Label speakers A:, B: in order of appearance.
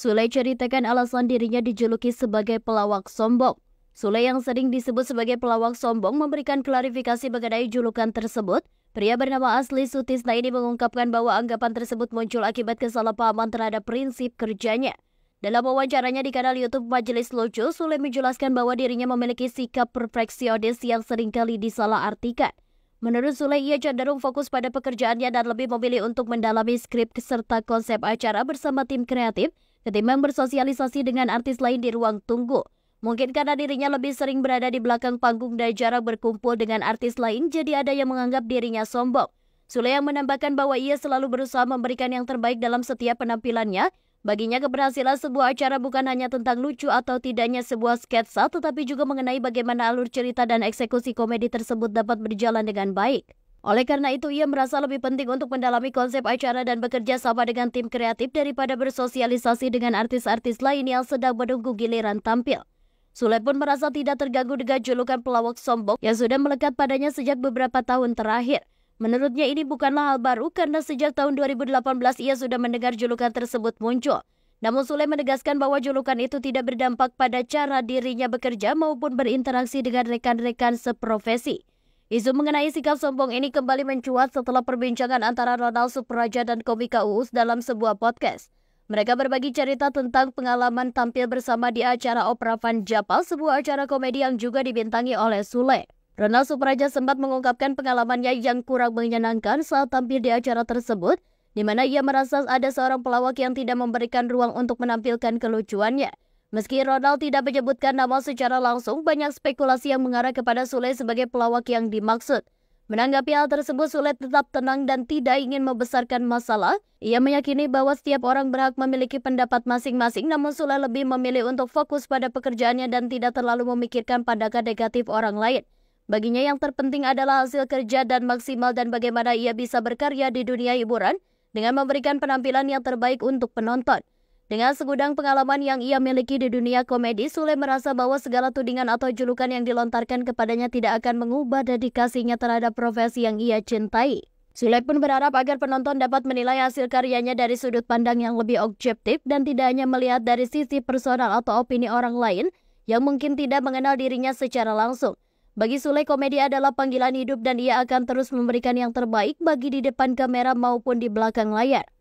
A: Sule ceritakan alasan dirinya dijuluki sebagai pelawak sombong. Sule yang sering disebut sebagai pelawak sombong memberikan klarifikasi mengenai julukan tersebut. Pria bernama asli Sutisna ini mengungkapkan bahwa anggapan tersebut muncul akibat kesalahpahaman terhadap prinsip kerjanya. Dalam wawancaranya di kanal YouTube Majelis Lucu, Sule menjelaskan bahwa dirinya memiliki sikap perfeksionis yang seringkali disalahartikan. Menurut Sule, ia cenderung fokus pada pekerjaannya dan lebih memilih untuk mendalami skrip serta konsep acara bersama tim kreatif ketimbang bersosialisasi dengan artis lain di ruang tunggu. Mungkin karena dirinya lebih sering berada di belakang panggung dan jarang berkumpul dengan artis lain, jadi ada yang menganggap dirinya sombong. Sule yang menambahkan bahwa ia selalu berusaha memberikan yang terbaik dalam setiap penampilannya. Baginya keberhasilan sebuah acara bukan hanya tentang lucu atau tidaknya sebuah sketsa, tetapi juga mengenai bagaimana alur cerita dan eksekusi komedi tersebut dapat berjalan dengan baik. Oleh karena itu, ia merasa lebih penting untuk mendalami konsep acara dan bekerja sama dengan tim kreatif daripada bersosialisasi dengan artis-artis lain yang sedang menunggu giliran tampil. Sule pun merasa tidak terganggu dengan julukan pelawak sombong yang sudah melekat padanya sejak beberapa tahun terakhir. Menurutnya ini bukanlah hal baru karena sejak tahun 2018 ia sudah mendengar julukan tersebut muncul. Namun Sule menegaskan bahwa julukan itu tidak berdampak pada cara dirinya bekerja maupun berinteraksi dengan rekan-rekan seprofesi. Isu mengenai sikap sombong ini kembali mencuat setelah perbincangan antara Ronald Supraja dan komika Uus dalam sebuah podcast. Mereka berbagi cerita tentang pengalaman tampil bersama di acara Opera Van Japal, sebuah acara komedi yang juga dibintangi oleh Sule. Ronald Supraja sempat mengungkapkan pengalamannya yang kurang menyenangkan saat tampil di acara tersebut, di mana ia merasa ada seorang pelawak yang tidak memberikan ruang untuk menampilkan kelucuannya. Meski Ronald tidak menyebutkan nama secara langsung, banyak spekulasi yang mengarah kepada Sule sebagai pelawak yang dimaksud. Menanggapi hal tersebut, Sule tetap tenang dan tidak ingin membesarkan masalah. Ia meyakini bahwa setiap orang berhak memiliki pendapat masing-masing, namun Sule lebih memilih untuk fokus pada pekerjaannya dan tidak terlalu memikirkan pandangan negatif orang lain. Baginya yang terpenting adalah hasil kerja dan maksimal dan bagaimana ia bisa berkarya di dunia hiburan dengan memberikan penampilan yang terbaik untuk penonton. Dengan segudang pengalaman yang ia miliki di dunia komedi, Sule merasa bahwa segala tudingan atau julukan yang dilontarkan kepadanya tidak akan mengubah dedikasinya terhadap profesi yang ia cintai. Sule pun berharap agar penonton dapat menilai hasil karyanya dari sudut pandang yang lebih objektif dan tidak hanya melihat dari sisi personal atau opini orang lain yang mungkin tidak mengenal dirinya secara langsung. Bagi Sule, komedi adalah panggilan hidup dan ia akan terus memberikan yang terbaik bagi di depan kamera maupun di belakang layar.